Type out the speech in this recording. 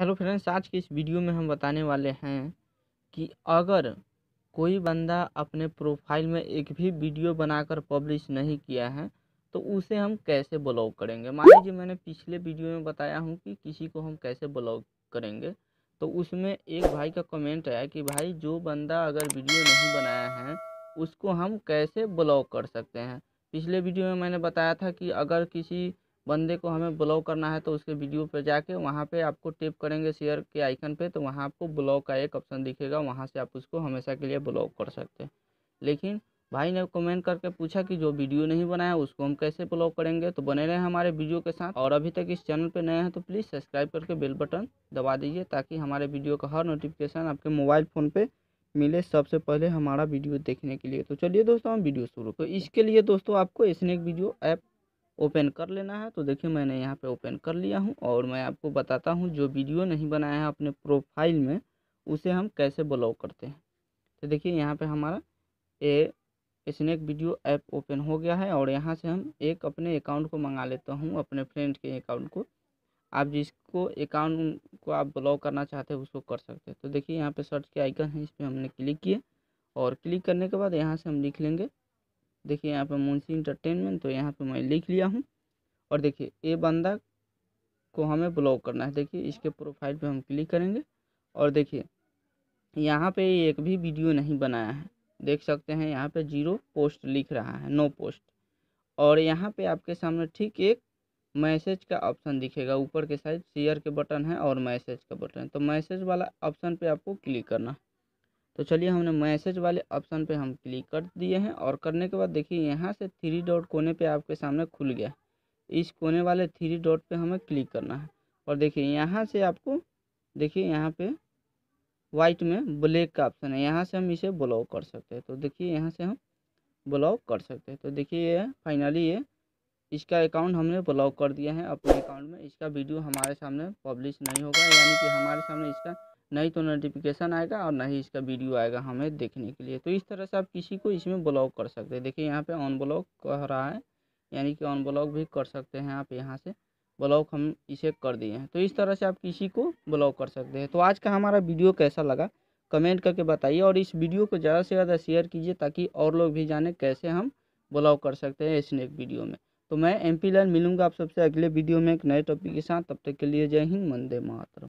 hello friends आज के इस वीडियो में हम बताने वाले हैं कि अगर कोई बंदा अपने प्रोफाइल में एक भी वीडियो बनाकर पब्लिश नहीं किया है तो उसे हम कैसे ब्लॉक करेंगे मान लीजिए मैंने पिछले वीडियो में बताया हूँ कि किसी को हम कैसे ब्लॉक करेंगे तो उसमें एक भाई का कमेंट आया कि भाई जो बंदा अगर वीडियो नहीं बनाया है उसको हम कैसे ब्लॉक कर सकते हैं पिछले वीडियो में मैंने बताया था कि अगर किसी बंदे को हमें ब्लॉक करना है तो उसके वीडियो पर जाके वहाँ पे आपको टिप करेंगे शेयर के आइकन पे तो वहाँ आपको ब्लॉक का एक ऑप्शन दिखेगा वहाँ से आप उसको हमेशा के लिए ब्लॉक कर सकते हैं लेकिन भाई ने कमेंट करके पूछा कि जो वीडियो नहीं बनाया उसको हम कैसे ब्लॉक करेंगे तो बने रहे हमारे वीडियो के साथ और अभी तक इस चैनल पर नए हैं तो प्लीज़ सब्सक्राइब करके बेल बटन दबा दीजिए ताकि हमारे वीडियो का हर नोटिफिकेशन आपके मोबाइल फ़ोन पर मिले सबसे पहले हमारा वीडियो देखने के लिए तो चलिए दोस्तों हम वीडियो शुरू तो इसके लिए दोस्तों आपको स्नैक वीडियो ऐप ओपन कर लेना है तो देखिए मैंने यहाँ पे ओपन कर लिया हूँ और मैं आपको बताता हूँ जो वीडियो नहीं बनाया है अपने प्रोफाइल में उसे हम कैसे ब्लॉक करते हैं तो देखिए यहाँ पे हमारा a snack video app open हो गया है और यहाँ से हम एक अपने अकाउंट को मंगा लेता हूँ अपने फ्रेंड के अकाउंट को आप जिसको अकाउंट को आप ब्लॉक करना चाहते हैं उसको कर सकते हैं तो देखिए यहाँ पर सर्च के आइकन है इस पर हमने क्लिक किए और क्लिक करने के बाद यहाँ से हम लिख लेंगे देखिए यहाँ पर मुंशी इंटरटेनमेंट तो यहाँ पर मैं लिख लिया हूँ और देखिए ये बंदा को हमें ब्लॉक करना है देखिए इसके प्रोफाइल पे हम क्लिक करेंगे और देखिए यहाँ पे एक भी वीडियो नहीं बनाया है देख सकते हैं यहाँ पे जीरो पोस्ट लिख रहा है नो पोस्ट और यहाँ पे आपके सामने ठीक एक मैसेज का ऑप्शन दिखेगा ऊपर के साइड शेयर के बटन है और मैसेज का बटन है तो मैसेज वाला ऑप्शन पर आपको क्लिक करना है तो चलिए हमने मैसेज वाले ऑप्शन पे हम क्लिक कर दिए हैं और करने के बाद देखिए यहाँ से थ्री डॉट कोने पे आपके सामने खुल गया इस कोने वाले थ्री डॉट पे हमें क्लिक करना है और देखिए यहाँ से आपको देखिए यहाँ पे वाइट में ब्लैक का ऑप्शन है यहाँ से हम इसे ब्लॉक कर सकते हैं तो देखिए यहाँ से हम ब्लॉक कर सकते हैं तो देखिए ये फाइनली ये इसका अकाउंट हमने ब्लॉक कर दिया है अपने अकाउंट में इसका वीडियो हमारे सामने पब्लिश नहीं होगा यानी कि हमारे सामने इसका नहीं तो नोटिफिकेशन आएगा और नहीं इसका वीडियो आएगा हमें देखने के लिए तो इस तरह से आप किसी को इसमें ब्लॉक कर सकते हैं देखिए यहाँ पे ऑन ब्लॉक कह रहा है यानी कि ऑन ब्लॉक भी कर सकते हैं आप यहाँ से ब्लॉक हम इसे कर दिए हैं तो इस तरह से आप किसी को ब्लॉक कर सकते हैं तो आज का हमारा वीडियो कैसा लगा कमेंट करके बताइए और इस वीडियो को ज़्यादा से ज़्यादा शेयर कीजिए ताकि और लोग भी जाने कैसे हम ब्लॉक कर सकते हैं स्नैक वीडियो में तो मैं एम पी लाइन मिलूंगा आप सबसे अगले वीडियो में एक नए टॉपिक के साथ तब तक के लिए जय हिंद मंदे मातरम